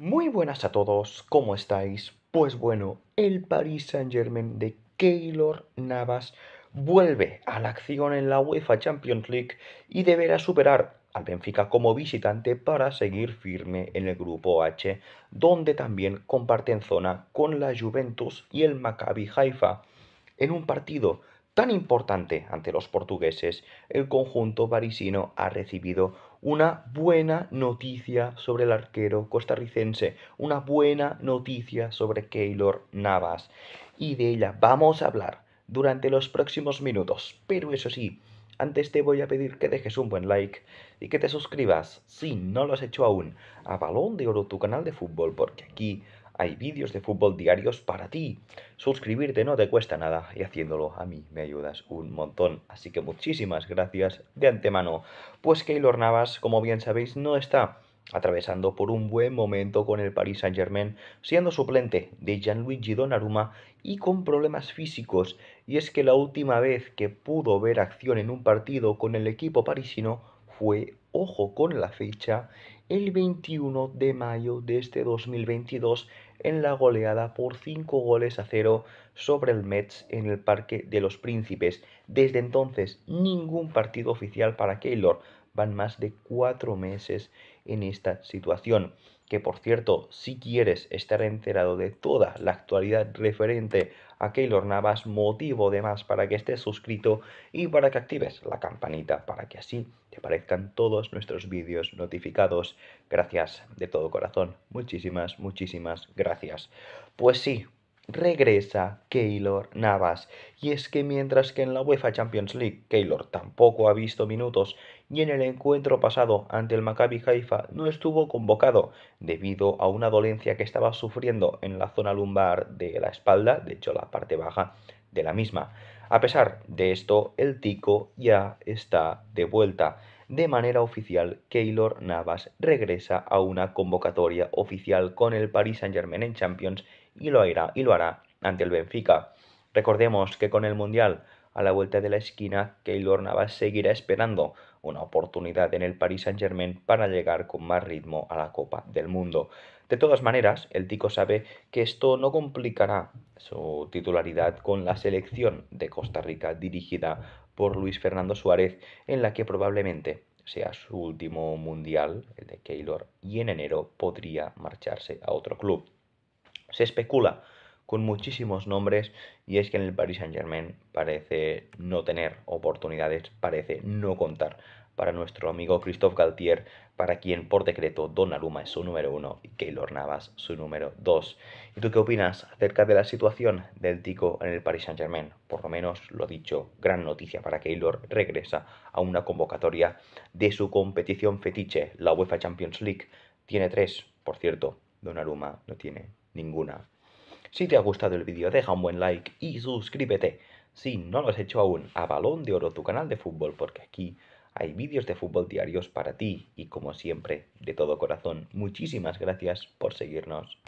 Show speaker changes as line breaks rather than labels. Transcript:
Muy buenas a todos, ¿cómo estáis? Pues bueno, el Paris Saint-Germain de Keylor Navas vuelve a la acción en la UEFA Champions League y deberá superar al Benfica como visitante para seguir firme en el grupo H, donde también comparten zona con la Juventus y el Maccabi Haifa. En un partido tan importante ante los portugueses, el conjunto parisino ha recibido una buena noticia sobre el arquero costarricense, una buena noticia sobre Keylor Navas. Y de ella vamos a hablar durante los próximos minutos. Pero eso sí, antes te voy a pedir que dejes un buen like y que te suscribas, si no lo has hecho aún, a Balón de Oro, tu canal de fútbol, porque aquí hay vídeos de fútbol diarios para ti. Suscribirte no te cuesta nada y haciéndolo a mí me ayudas un montón. Así que muchísimas gracias de antemano. Pues Keylor Navas, como bien sabéis, no está atravesando por un buen momento con el Paris Saint-Germain, siendo suplente de Gianluigi Donnarumma y con problemas físicos. Y es que la última vez que pudo ver acción en un partido con el equipo parisino fue, ojo con la fecha, el 21 de mayo de este 2022 en la goleada por 5 goles a 0 sobre el Mets en el Parque de los Príncipes. Desde entonces, ningún partido oficial para Keylor. Van más de 4 meses en esta situación que por cierto, si quieres estar enterado de toda la actualidad referente a Keylor Navas, motivo de más para que estés suscrito y para que actives la campanita para que así te aparezcan todos nuestros vídeos notificados. Gracias de todo corazón, muchísimas, muchísimas gracias. Pues sí, regresa Keylor Navas. Y es que mientras que en la UEFA Champions League Keylor tampoco ha visto minutos y en el encuentro pasado ante el Maccabi Haifa no estuvo convocado debido a una dolencia que estaba sufriendo en la zona lumbar de la espalda, de hecho la parte baja de la misma. A pesar de esto, el Tico ya está de vuelta. De manera oficial, Keylor Navas regresa a una convocatoria oficial con el Paris Saint-Germain en Champions y lo, hará, ante el Benfica. Recordemos que con el Mundial a la vuelta de la esquina, Keylor Navas seguirá esperando una oportunidad en el Paris Saint-Germain para llegar con más ritmo a la Copa del Mundo. De todas maneras, el Tico sabe que esto no complicará su titularidad con la selección de Costa Rica dirigida por Luis Fernando Suárez, en la que probablemente sea su último mundial, el de Keylor, y en enero podría marcharse a otro club se especula con muchísimos nombres y es que en el Paris Saint Germain parece no tener oportunidades, parece no contar para nuestro amigo Christophe Galtier, para quien por decreto Donnarumma es su número uno y Keylor Navas su número dos. ¿Y tú qué opinas acerca de la situación del Tico en el Paris Saint Germain? Por lo menos, lo dicho, gran noticia para Keylor, regresa a una convocatoria de su competición fetiche, la UEFA Champions League. Tiene tres, por cierto, Donnarumma no tiene ninguna. Si te ha gustado el vídeo deja un buen like y suscríbete. Si no lo has hecho aún, a Balón de Oro, tu canal de fútbol, porque aquí hay vídeos de fútbol diarios para ti y como siempre, de todo corazón, muchísimas gracias por seguirnos.